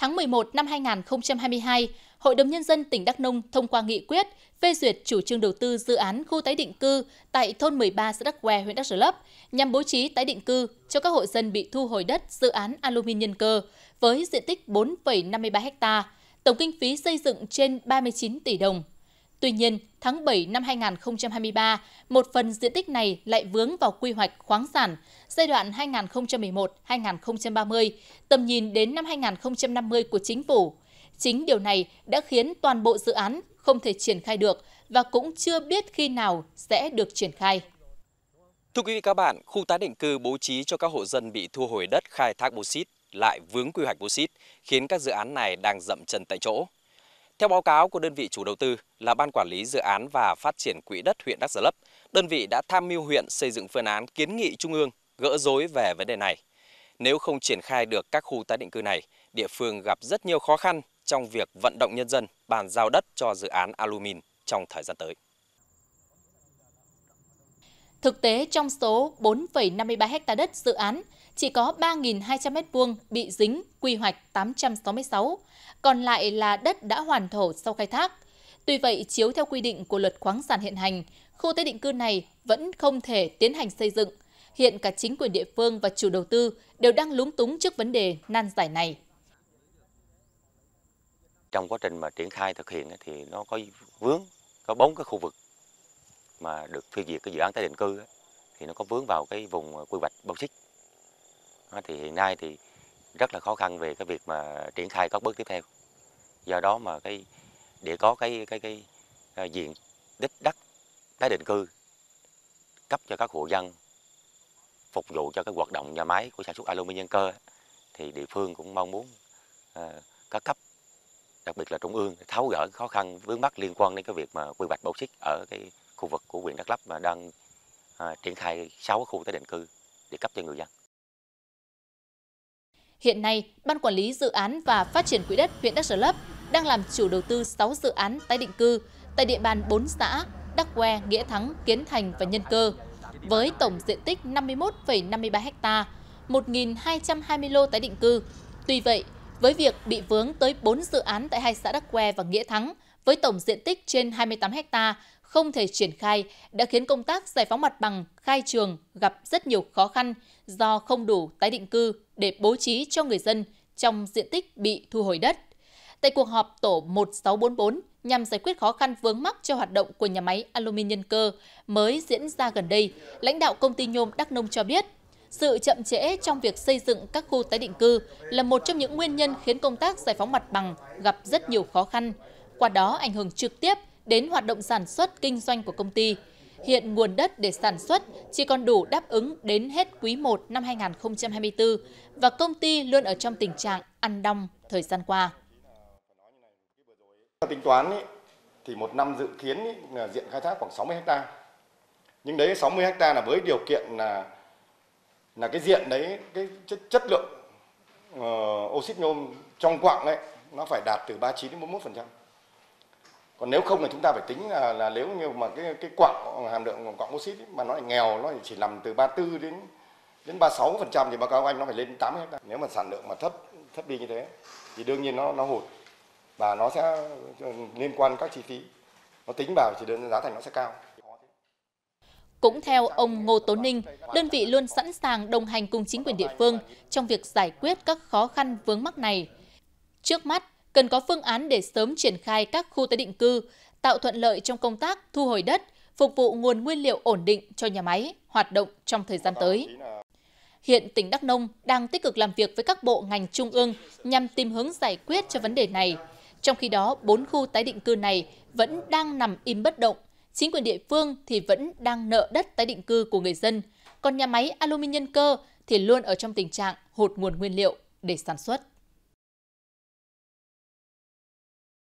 Tháng 11 năm 2022, Hội đồng Nhân dân tỉnh Đắk Nông thông qua nghị quyết phê duyệt chủ trương đầu tư dự án khu tái định cư tại thôn 13 xã Đắk Que, huyện Đắk Rờ Lấp nhằm bố trí tái định cư cho các hộ dân bị thu hồi đất dự án alumin nhân cơ với diện tích 4,53 ha, tổng kinh phí xây dựng trên 39 tỷ đồng. Tuy nhiên, tháng 7 năm 2023, một phần diện tích này lại vướng vào quy hoạch khoáng sản giai đoạn 2011-2030, tầm nhìn đến năm 2050 của chính phủ. Chính điều này đã khiến toàn bộ dự án không thể triển khai được và cũng chưa biết khi nào sẽ được triển khai. Thưa quý vị các bạn, khu tái định cư bố trí cho các hộ dân bị thu hồi đất khai thác bauxit lại vướng quy hoạch bauxit, khiến các dự án này đang dậm chân tại chỗ. Theo báo cáo của đơn vị chủ đầu tư là Ban Quản lý Dự án và Phát triển Quỹ đất huyện Đắk Sở Lấp, đơn vị đã tham mưu huyện xây dựng phương án kiến nghị Trung ương gỡ rối về vấn đề này. Nếu không triển khai được các khu tái định cư này, địa phương gặp rất nhiều khó khăn trong việc vận động nhân dân bàn giao đất cho dự án Alumin trong thời gian tới. Thực tế, trong số 4,53 ha đất dự án, chỉ có 3.200 m2 bị dính quy hoạch 866, còn lại là đất đã hoàn thổ sau khai thác. Tuy vậy, chiếu theo quy định của luật khoáng sản hiện hành, khu tái định cư này vẫn không thể tiến hành xây dựng. Hiện cả chính quyền địa phương và chủ đầu tư đều đang lúng túng trước vấn đề nan giải này. Trong quá trình mà triển khai thực hiện thì nó có vướng, có bốn cái khu vực mà được phê duyệt cái dự án tái định cư thì nó có vướng vào cái vùng quy hoạch bao xích thì hiện nay thì rất là khó khăn về cái việc mà triển khai các bước tiếp theo do đó mà cái để có cái cái cái, cái à, diện đích đất tái định cư cấp cho các hộ dân phục vụ cho cái hoạt động nhà máy của sản xuất alumin nhân cơ thì địa phương cũng mong muốn à, các cấp đặc biệt là trung ương tháo gỡ khó khăn vướng mắc liên quan đến cái việc mà quy hoạch bầu xích ở cái khu vực của huyện Đắk Lấp mà đang à, triển khai 6 khu tái định cư để cấp cho người dân. Hiện nay, Ban Quản lý Dự án và Phát triển Quỹ đất huyện Đắk Rờ Lấp đang làm chủ đầu tư 6 dự án tái định cư tại địa bàn 4 xã Đắk Que, Nghĩa Thắng, Kiến Thành và Nhân Cơ. Với tổng diện tích 51,53 ha, 1.220 lô tái định cư. Tuy vậy, với việc bị vướng tới 4 dự án tại hai xã Đắk Que và Nghĩa Thắng – với tổng diện tích trên 28 ha không thể triển khai đã khiến công tác giải phóng mặt bằng, khai trường gặp rất nhiều khó khăn do không đủ tái định cư để bố trí cho người dân trong diện tích bị thu hồi đất. Tại cuộc họp tổ 1644 nhằm giải quyết khó khăn vướng mắc cho hoạt động của nhà máy alumin nhân cơ mới diễn ra gần đây, lãnh đạo công ty nhôm Đắk Nông cho biết sự chậm trễ trong việc xây dựng các khu tái định cư là một trong những nguyên nhân khiến công tác giải phóng mặt bằng gặp rất nhiều khó khăn qua đó ảnh hưởng trực tiếp đến hoạt động sản xuất kinh doanh của công ty. Hiện nguồn đất để sản xuất chỉ còn đủ đáp ứng đến hết quý 1 năm 2024 và công ty luôn ở trong tình trạng ăn đong thời gian qua. Tính toán ý, thì một năm dự kiến ý, là diện khai thác khoảng 60 ha. Nhưng đấy 60 ha là với điều kiện là là cái diện đấy cái chất, chất lượng uh, ờ, oxit nhôm trong quặng ấy nó phải đạt từ 39 đến 41% còn nếu không thì chúng ta phải tính là, là nếu như mà cái cái quặng hàm lượng quặng oxit mà nó lại nghèo nó chỉ nằm từ 34 đến đến 36 phần trăm thì báo cáo anh nó phải lên 80 hectare nếu mà sản lượng mà thấp thấp đi như thế thì đương nhiên nó nó hụt và nó sẽ ừ, liên quan các chi phí nó tính vào thì đơn giá thành nó sẽ cao cũng theo ông Ngô Tố Ninh, đơn vị luôn sẵn sàng đồng hành cùng chính quyền địa phương trong việc giải quyết các khó khăn vướng mắc này. Trước mắt, cần có phương án để sớm triển khai các khu tái định cư, tạo thuận lợi trong công tác thu hồi đất, phục vụ nguồn nguyên liệu ổn định cho nhà máy hoạt động trong thời gian tới. Hiện tỉnh Đắk Nông đang tích cực làm việc với các bộ ngành trung ương nhằm tìm hướng giải quyết cho vấn đề này. Trong khi đó, bốn khu tái định cư này vẫn đang nằm im bất động. Chính quyền địa phương thì vẫn đang nợ đất tái định cư của người dân, còn nhà máy alumin nhân cơ thì luôn ở trong tình trạng hụt nguồn nguyên liệu để sản xuất.